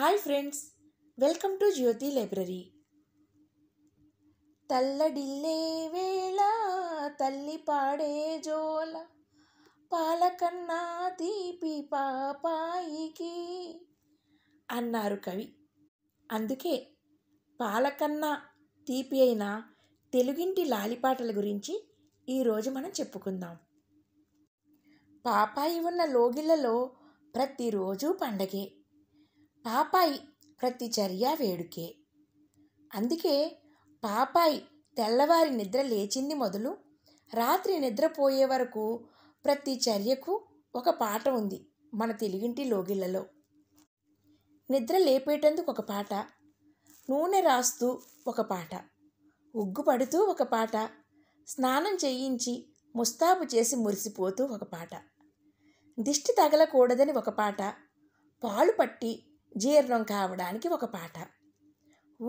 hi friends welcome to Jyothi library తల్లడిల్లే వేళ తల్లి పాడే జోల పాలకన్నా తీపి పాపాయికి అన్నారు కవి అందుకే పాలకన్నా తీపి అయిన తెలుగింటి లాలిపాటల గురించి ఈరోజు మనం చెప్పుకుందాం పాపాయి ఉన్న లోగిళ్లలో ప్రతిరోజు పండగే పాపాయి ప్రతి చర్య వేడుకే అందుకే పాపాయి తెల్లవారి నిద్ర లేచింది మొదలు రాత్రి నిద్రపోయే వరకు ప్రతి చర్యకు ఒక పాట ఉంది మన తెలుగింటి లోగిళ్లలో నిద్ర లేపేటందుకు ఒక పాట నూనె రాస్తూ ఒక పాట ఉగ్గుపడుతూ ఒక పాట స్నానం చేయించి ముస్తాబు చేసి మురిసిపోతూ ఒక పాట దిష్టి తగలకూడదని ఒక పాట పాలు పట్టి జీర్ణం కావడానికి ఒక పాట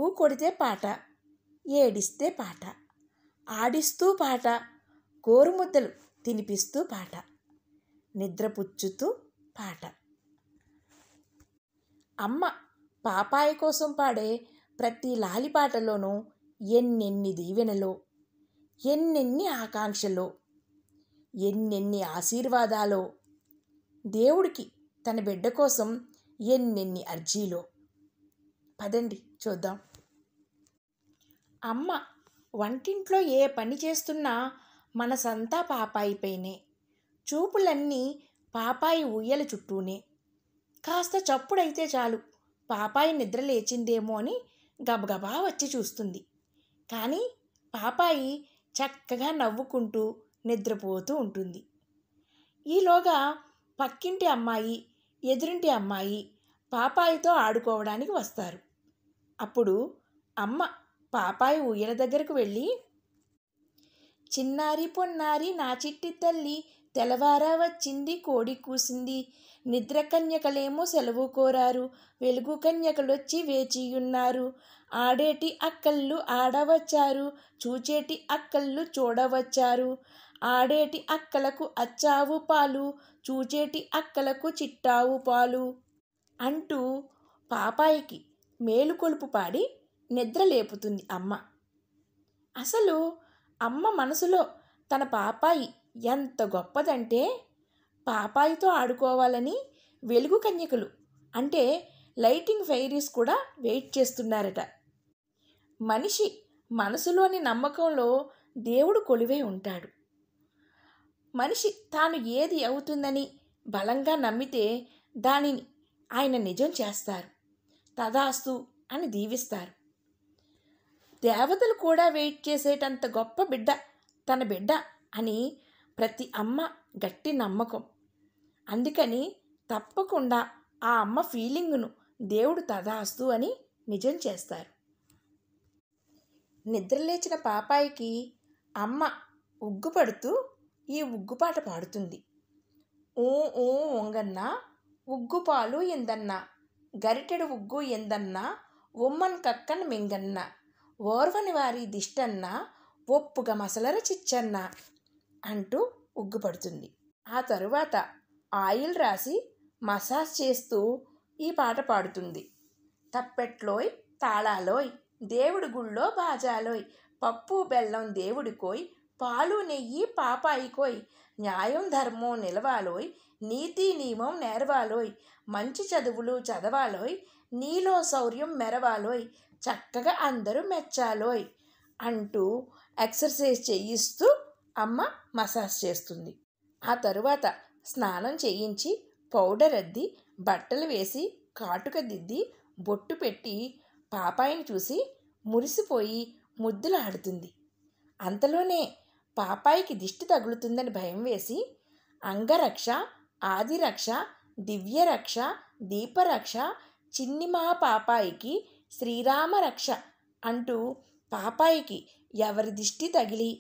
ఊ కొడితే పాట ఏడిస్తే పాట ఆడిస్తూ పాట కోరుముద్దలు తినిపిస్తూ పాట నిద్రపుచ్చుతూ పాట అమ్మ పాపాయి కోసం పాడే ప్రతి లాలి పాటలోనూ ఎన్నెన్ని దీవెనలో ఎన్నెన్ని ఆకాంక్షలో ఎన్నెన్ని ఆశీర్వాదాలో దేవుడికి తన బిడ్డ కోసం ఎన్నెన్ని అర్జీలో పదండి చూద్దాం అమ్మ వంటింట్లో ఏ పని చేస్తున్నా మనసంతా పాపాయిపైనే చూపులన్నీ పాపాయి ఉయ్యల చుట్టూనే కాస్త చప్పుడైతే చాలు పాపాయి నిద్ర లేచిందేమో అని గబగబా వచ్చి చూస్తుంది కానీ పాపాయి చక్కగా నవ్వుకుంటూ నిద్రపోతూ ఉంటుంది ఈలోగా పక్కింటి అమ్మాయి ఎదురింటి అమ్మాయి పాపాయితో ఆడుకోవడానికి వస్తారు అప్పుడు అమ్మ పాపాయి ఉయ్యల దగ్గరకు వెళ్ళి చిన్నారి పొన్నారి నా చిట్టి తల్లి తెల్లవారా వచ్చింది కోడి కూసింది నిద్ర కన్యకలేమో సెలవు కోరారు వెలుగు కన్యకలొచ్చి వేచియున్నారు ఆడేటి అక్కళ్ళు ఆడవచ్చారు చూచేటి అక్కళ్ళు చూడవచ్చారు ఆడేటి అక్కలకు అచ్చావు పాలు చూచేటి అక్కలకు చిట్టావు పాలు అంటూ పాపాయికి మేలుకొలుపు పాడి నిద్ర లేపుతుంది అమ్మ అసలు అమ్మ మనసులో తన పాపాయి ఎంత గొప్పదంటే పాపాయితో ఆడుకోవాలని వెలుగు కన్యకులు అంటే లైటింగ్ ఫైరీస్ కూడా వెయిట్ చేస్తున్నారట మనిషి మనసులోని నమ్మకంలో దేవుడు కొలివే ఉంటాడు మనిషి తాను ఏది అవుతుందని బలంగా నమ్మితే దానిని ఆయన నిజం చేస్తారు తదాస్తు అని దీవిస్తారు దేవతలు కూడా వెయిట్ చేసేటంత గొప్ప బిడ్డ తన బిడ్డ అని ప్రతి అమ్మ గట్టి నమ్మకం అందుకని తప్పకుండా ఆ అమ్మ ఫీలింగును దేవుడు తదాస్తు అని నిజం చేస్తారు నిద్రలేచిన పాపాయికి అమ్మ ఉగ్గుపడుతూ ఈ ఉగ్గుపాట పాడుతుంది ఊ ఊ ఒంగన్న ఉగ్గుపాలు ఎందన్న గరిటెడు ఉగ్గు ఎందన్న ఉమ్మన్ కక్కన్ మింగన్న ఓర్వని వారి దిష్టన్న ఒప్పుగా మసలర చిచ్చన్న అంటూ ఉగ్గుపడుతుంది ఆ తరువాత ఆయిల్ రాసి మసాజ్ చేస్తూ ఈ పాట పాడుతుంది తప్పెట్లోయ్ తాళాలోయ్ దేవుడి గుళ్ళో బాజాలోయ్ పప్పు బెల్లం దేవుడికోయ్ పాలు నెయ్యి పాపాయికోయ్ న్యాయం ధర్మం నిలవాలోయ్ నీతి నియమం నేర్వాలోయ్ మంచి చదువులు చదవాలోయ్ నీలో శౌర్యం మెరవాలోయ్ చక్కగా అందరూ మెచ్చాలోయ్ అంటూ ఎక్సర్సైజ్ చేయిస్తూ అమ్మ మసాజ్ చేస్తుంది ఆ తరువాత స్నానం చేయించి పౌడర్ అద్ది బట్టలు వేసి కాటుక దిద్ది బొట్టు పెట్టి పాపాయిని చూసి మురిసిపోయి ముద్దులాడుతుంది అంతలోనే పాపాయికి దిష్టి తగులుతుందని భయం వేసి అంగరక్ష ఆదిరక్ష దివ్యరక్ష దీపరక్ష చిన్ని మా పాపాయికి శ్రీరామరక్ష అంటూ పాపాయికి ఎవరి దిష్టి తగిలి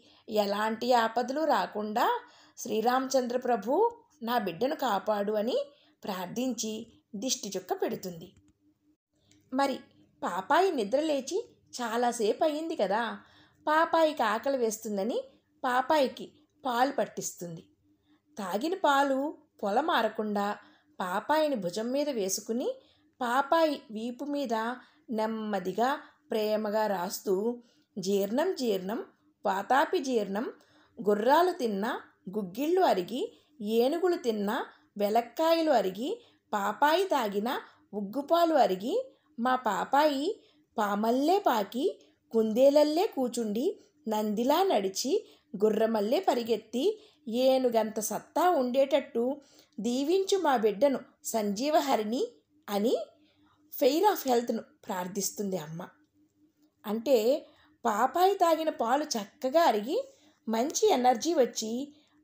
ఎలాంటి ఆపదలు రాకుండా శ్రీరామచంద్ర ప్రభు నా బిడ్డను కాపాడు అని ప్రార్థించి దిష్టి చుక్క పెడుతుంది మరి పాపాయి నిద్రలేచి చాలాసేపు అయింది కదా పాపాయికి ఆకలి వేస్తుందని పాపాయికి పాలు పట్టిస్తుంది తాగిన పాలు మారకుండా పాపాయిని భుజం మీద వేసుకుని పాపాయి వీపు మీద నెమ్మదిగా ప్రేమగా రాస్తూ జీర్ణం జీర్ణం వాతాపి జీర్ణం గుర్రాలు తిన్న గుగ్గిళ్ళు అరిగి ఏనుగులు తిన్న వెలక్కాయలు అరిగి పాపాయి తాగిన ఉగ్గుపాలు అరిగి మా పాపాయి పామల్లే పాకి కుందేలల్లే కూచుండి నందిలా నడిచి గుర్రమల్లే పరిగెత్తి ఏనుగంత సత్తా ఉండేటట్టు దీవించు మా బిడ్డను సంజీవహరిణి అని ఫెయిర్ ఆఫ్ హెల్త్ను ప్రార్థిస్తుంది అమ్మ అంటే పాపాయి తాగిన పాలు చక్కగా అరిగి మంచి ఎనర్జీ వచ్చి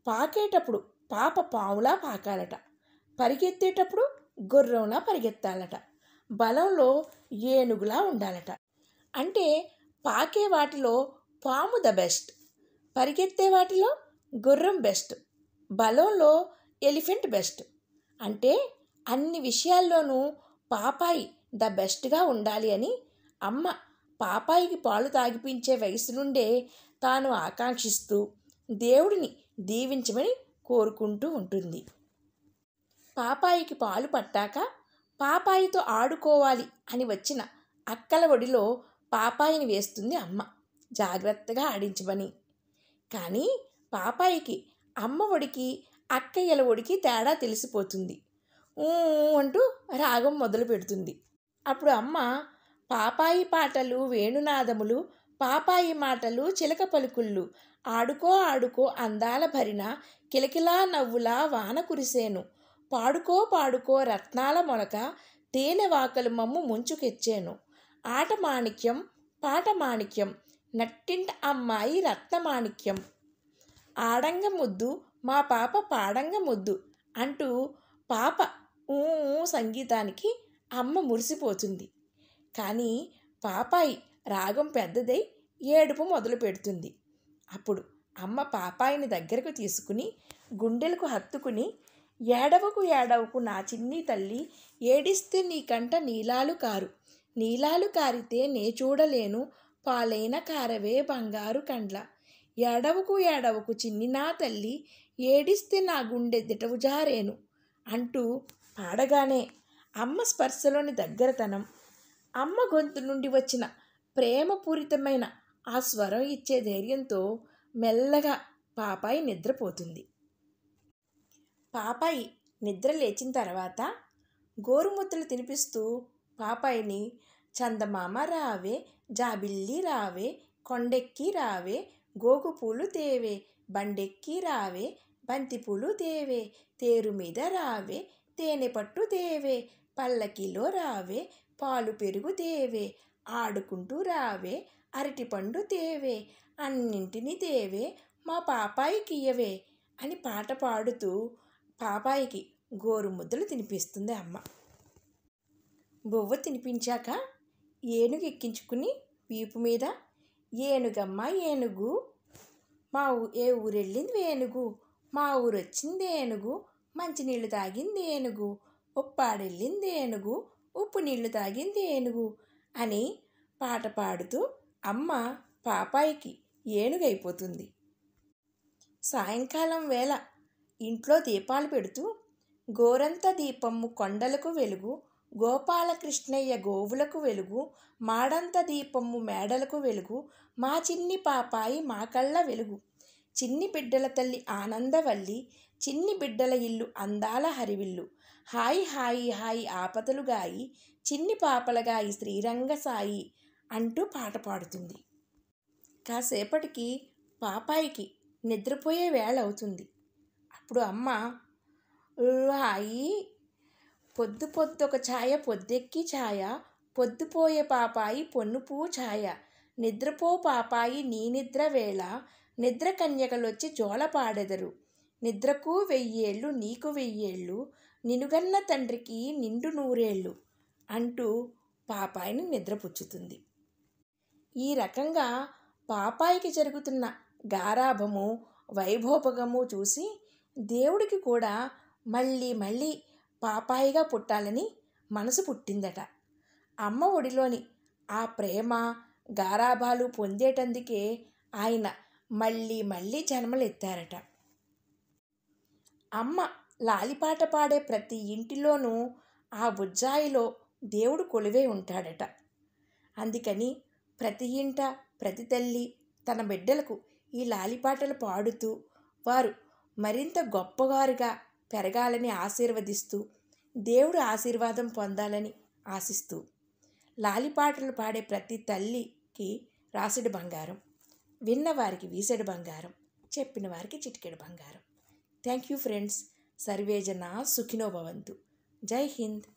పాకేటప్పుడు పాప పావులా పాకాలట పరిగెత్తేటప్పుడు గుర్రంలా పరిగెత్తాలట బలంలో ఏనుగులా ఉండాలట అంటే పాకే వాటిలో పాము ద బెస్ట్ పరిగెత్తే వాటిలో గుర్రం బెస్ట్ బలంలో ఎలిఫెంట్ బెస్ట్ అంటే అన్ని విషయాల్లోనూ పాపాయి ద బెస్ట్గా ఉండాలి అని అమ్మ పాపాయికి పాలు తాగిపించే వయసు నుండే తాను ఆకాంక్షిస్తూ దేవుడిని దీవించమని కోరుకుంటూ ఉంటుంది పాపాయికి పాలు పట్టాక పాపాయితో ఆడుకోవాలి అని వచ్చిన అక్కల ఒడిలో పాపాయిని వేస్తుంది అమ్మ జాగ్రత్తగా ఆడించమని కానీ పాపాయికి అమ్మ ఒడికి అక్కయ్యల ఒడికి తేడా తెలిసిపోతుంది అంటూ రాగం మొదలు పెడుతుంది అప్పుడు అమ్మ పాపాయి పాటలు వేణునాదములు పాపాయి మాటలు చిలక పలుకుళ్ళు ఆడుకో ఆడుకో అందాల భరిన కిలకిలా నవ్వులా వాన కురిసేను పాడుకో పాడుకో రత్నాల మొలక తేనె వాకలు మమ్ము ముంచుకెచ్చాను ఆట మాణిక్యం పాట మాణిక్యం నట్టింట అమ్మాయి రత్నమాణిక్యం ఆడంగ ముద్దు మా పాప పాడంగ ముద్దు అంటూ పాప ఊ సంగీతానికి అమ్మ మురిసిపోతుంది కానీ పాపాయి రాగం పెద్దదై ఏడుపు మొదలు పెడుతుంది అప్పుడు అమ్మ పాపాయిని దగ్గరకు తీసుకుని గుండెలకు హత్తుకుని ఏడవకు ఏడవకు నా చిన్ని తల్లి ఏడిస్తే నీ కంట నీలాలు కారు నీలాలు కారితే నే చూడలేను పాలైన కారవే బంగారు కండ్ల ఎడవకు ఏడవకు చిన్ని నా తల్లి ఏడిస్తే నా గుండె దిటవు జారేను అంటూ పాడగానే అమ్మ స్పర్శలోని దగ్గరతనం అమ్మ గొంతు నుండి వచ్చిన ప్రేమపూరితమైన ఆ స్వరం ఇచ్చే ధైర్యంతో మెల్లగా పాపాయి నిద్రపోతుంది పాపాయి నిద్ర లేచిన తర్వాత గోరుముద్దలు తినిపిస్తూ పాపాయిని చందమామ రావే జాబిల్లి రావే కొండెక్కి రావే గోగుపూలు తేవే బండెక్కి రావే బంతిపూలు తేవే తేరు మీద రావే తేనె పట్టు తేవే పల్లకిలో రావే పాలు పెరుగు తేవే ఆడుకుంటూ రావే అరటిపండు తేవే అన్నింటినీ తేవే మా పాపాయికి ఇయ్యవే అని పాట పాడుతూ పాపాయికి గోరు ముద్దలు తినిపిస్తుంది అమ్మ బొవ్వ తినిపించాక ఏనుగు ఎక్కించుకుని వీపు మీద ఏనుగమ్మ ఏనుగు మా ఊ ఏ ఊరు వెళ్ళింది ఏనుగు మా ఊరు వచ్చింది ఏనుగు మంచినీళ్ళు తాగింది ఏనుగు ఉప్పాడెళ్ళింది ఏనుగు ఉప్పు నీళ్లు తాగింది ఏనుగు అని పాట పాడుతూ అమ్మ పాపాయికి ఏనుగైపోతుంది సాయంకాలం వేళ ఇంట్లో దీపాలు పెడుతూ గోరంత దీపము కొండలకు వెలుగు గోపాలకృష్ణయ్య గోవులకు వెలుగు మాడంత దీపము మేడలకు వెలుగు మా చిన్ని పాపాయి మా కళ్ళ వెలుగు చిన్ని బిడ్డల తల్లి ఆనందవల్లి చిన్ని బిడ్డల ఇల్లు అందాల హరివిల్లు హాయి హాయి హాయి ఆపదలుగాయి చిన్ని పాపలగాయి శ్రీరంగ సాయి అంటూ పాట పాడుతుంది కాసేపటికి పాపాయికి నిద్రపోయే వేళ అవుతుంది అప్పుడు అమ్మ హాయి పొద్దు పొద్దొక ఛాయ పొద్దెక్కి ఛాయ పొద్దుపోయే పాపాయి పొన్నుపూ ఛాయ నిద్రపో పాపాయి నీ నిద్ర వేళ నిద్ర కన్యకలొచ్చి పాడెదరు నిద్రకు వెయ్యేళ్ళు నీకు వెయ్యేళ్ళు నినుగన్న తండ్రికి నిండు నూరేళ్ళు అంటూ పాపాయిని నిద్రపుచ్చుతుంది ఈ రకంగా పాపాయికి జరుగుతున్న గారాభము వైభోపగము చూసి దేవుడికి కూడా మళ్ళీ మళ్ళీ పాపాయిగా పుట్టాలని మనసు పుట్టిందట అమ్మ ఒడిలోని ఆ ప్రేమ గారాభాలు పొందేటందుకే ఆయన మళ్ళీ మళ్ళీ జన్మలెత్తారట అమ్మ లాలిపాట పాడే ప్రతి ఇంటిలోనూ ఆ బుజ్జాయిలో దేవుడు కొలువే ఉంటాడట అందుకని ప్రతి ఇంట ప్రతి తల్లి తన బిడ్డలకు ఈ లాలిపాటలు పాడుతూ వారు మరింత గొప్పవారుగా పెరగాలని ఆశీర్వదిస్తూ దేవుడు ఆశీర్వాదం పొందాలని ఆశిస్తూ లాలిపాటలు పాడే ప్రతి తల్లికి రాసిడు బంగారం విన్న వారికి వీసడు బంగారం చెప్పిన వారికి చిటికెడు బంగారం థ్యాంక్ యూ ఫ్రెండ్స్ సర్వేజన సుఖినో భవంతు జై హింద్